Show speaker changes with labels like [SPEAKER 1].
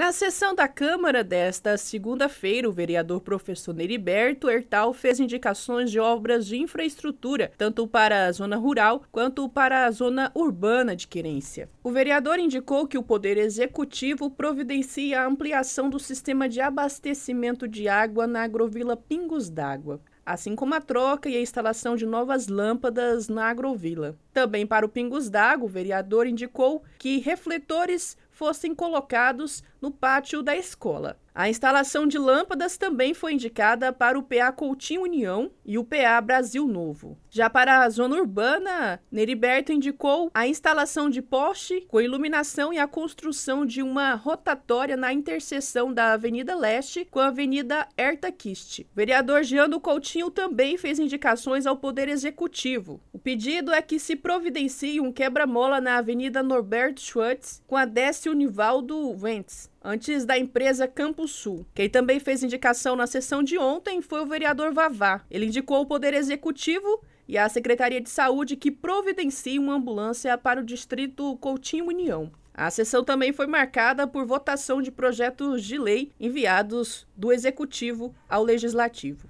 [SPEAKER 1] Na sessão da Câmara desta segunda-feira, o vereador professor Neriberto Hertal fez indicações de obras de infraestrutura, tanto para a zona rural quanto para a zona urbana de Querência. O vereador indicou que o Poder Executivo providencie a ampliação do sistema de abastecimento de água na agrovila Pingos d'Água assim como a troca e a instalação de novas lâmpadas na agrovila. Também para o Pingos d'Água, o vereador indicou que refletores fossem colocados no pátio da escola. A instalação de lâmpadas também foi indicada para o PA Coutinho União e o PA Brasil Novo. Já para a zona urbana, Neriberto indicou a instalação de poste com iluminação e a construção de uma rotatória na interseção da Avenida Leste com a Avenida Herta Kist. O vereador Giano Coutinho também fez indicações ao Poder Executivo. O pedido é que se providencie um quebra-mola na Avenida Norberto Schwartz com a Décio Univaldo Wentz antes da empresa Campo Sul. Quem também fez indicação na sessão de ontem foi o vereador Vavá. Ele indicou o Poder Executivo e a Secretaria de Saúde que providencie uma ambulância para o distrito Coutinho União. A sessão também foi marcada por votação de projetos de lei enviados do Executivo ao Legislativo.